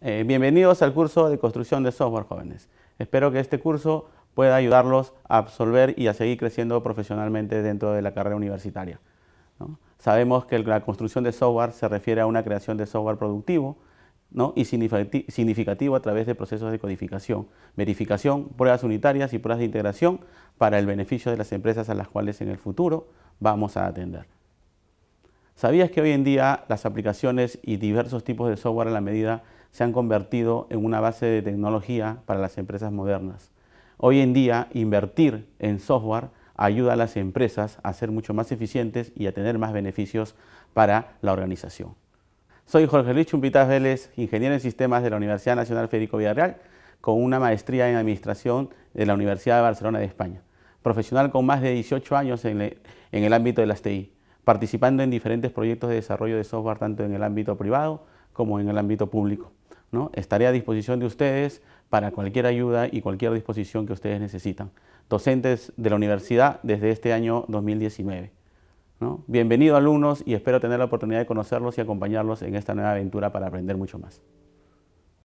Eh, bienvenidos al curso de construcción de software jóvenes. Espero que este curso pueda ayudarlos a absorber y a seguir creciendo profesionalmente dentro de la carrera universitaria. Sabemos que la construcción de software se refiere a una creación de software productivo y significativo a través de procesos de codificación, verificación, pruebas unitarias y pruebas de integración para el beneficio de las empresas a las cuales en el futuro vamos a atender. ¿Sabías que hoy en día las aplicaciones y diversos tipos de software a la medida se han convertido en una base de tecnología para las empresas modernas? Hoy en día, invertir en software ayuda a las empresas a ser mucho más eficientes y a tener más beneficios para la organización. Soy Jorge Luis Chumpitas Vélez, ingeniero en sistemas de la Universidad Nacional Federico Villarreal, con una maestría en administración de la Universidad de Barcelona de España, profesional con más de 18 años en, el ámbito de las TI participando en diferentes proyectos de desarrollo de software tanto en el ámbito privado como en el ámbito público. ¿no? Estaré a disposición de ustedes para cualquier ayuda y cualquier disposición que ustedes necesitan. Docentes de la universidad desde este año 2019. ¿no? Bienvenido alumnos y espero tener la oportunidad de conocerlos y acompañarlos en esta nueva aventura para aprender mucho más.